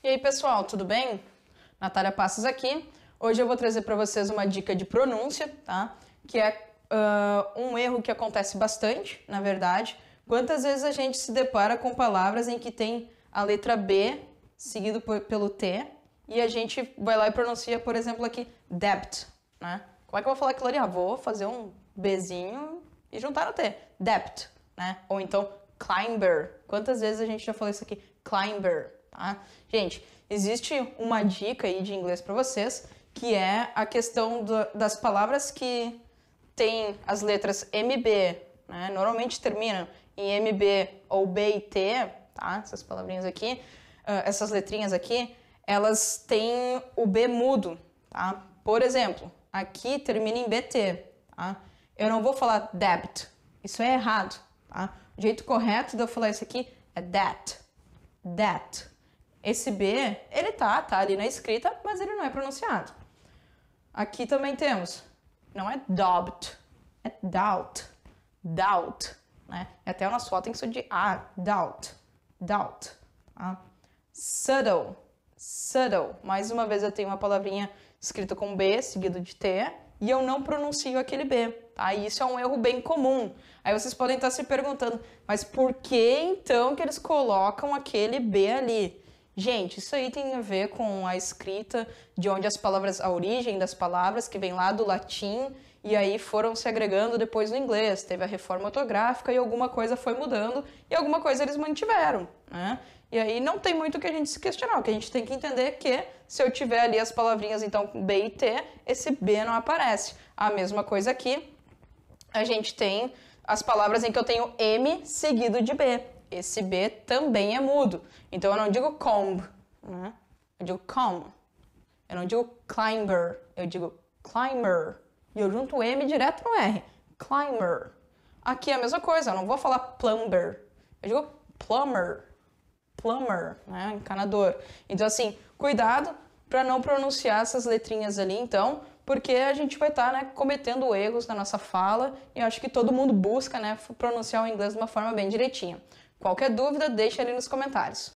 E aí, pessoal, tudo bem? Natália Passos aqui. Hoje eu vou trazer para vocês uma dica de pronúncia, tá? Que é uh, um erro que acontece bastante, na verdade. Quantas vezes a gente se depara com palavras em que tem a letra B seguido por, pelo T e a gente vai lá e pronuncia, por exemplo, aqui debt, né? Como é que eu vou falar aquilo ali? Ah, vou fazer um Bzinho e juntar no T. Debt, né? Ou então climber. Quantas vezes a gente já falou isso aqui? Climber, tá? Gente, existe uma dica aí de inglês para vocês, que é a questão do, das palavras que tem as letras MB, né? Normalmente terminam em MB ou BIT, tá? Essas palavrinhas aqui, uh, essas letrinhas aqui, elas têm o B mudo, tá? Por exemplo, aqui termina em BT, tá? Eu não vou falar debt, isso é errado, tá? O jeito correto de eu falar isso aqui é that, that, esse B, ele tá, tá ali na escrita, mas ele não é pronunciado. Aqui também temos, não é doubt, é doubt, doubt, né? É até o nosso O tem que ser é de A, doubt, doubt. Tá? Subtle, subtle. Mais uma vez eu tenho uma palavrinha escrita com B, seguido de T, e eu não pronuncio aquele B. Tá? E isso é um erro bem comum. Aí vocês podem estar se perguntando, mas por que então que eles colocam aquele B ali? Gente, isso aí tem a ver com a escrita de onde as palavras, a origem das palavras que vem lá do latim e aí foram se agregando depois no inglês. Teve a reforma ortográfica e alguma coisa foi mudando e alguma coisa eles mantiveram, né? E aí não tem muito o que a gente se questionar. O que a gente tem que entender é que se eu tiver ali as palavrinhas, então, B e T, esse B não aparece. A mesma coisa aqui, a gente tem as palavras em que eu tenho M seguido de B esse B também é mudo. Então eu não digo comb, né? Eu digo com. Eu não digo climber, eu digo climber. E eu junto o M direto no R. Climber. Aqui é a mesma coisa, eu não vou falar plumber. Eu digo plumber. Plumber, né? Encanador. Então, assim, cuidado para não pronunciar essas letrinhas ali, então, porque a gente vai estar tá, né, cometendo erros na nossa fala e acho que todo mundo busca né, pronunciar o inglês de uma forma bem direitinha. Qualquer dúvida, deixe ali nos comentários.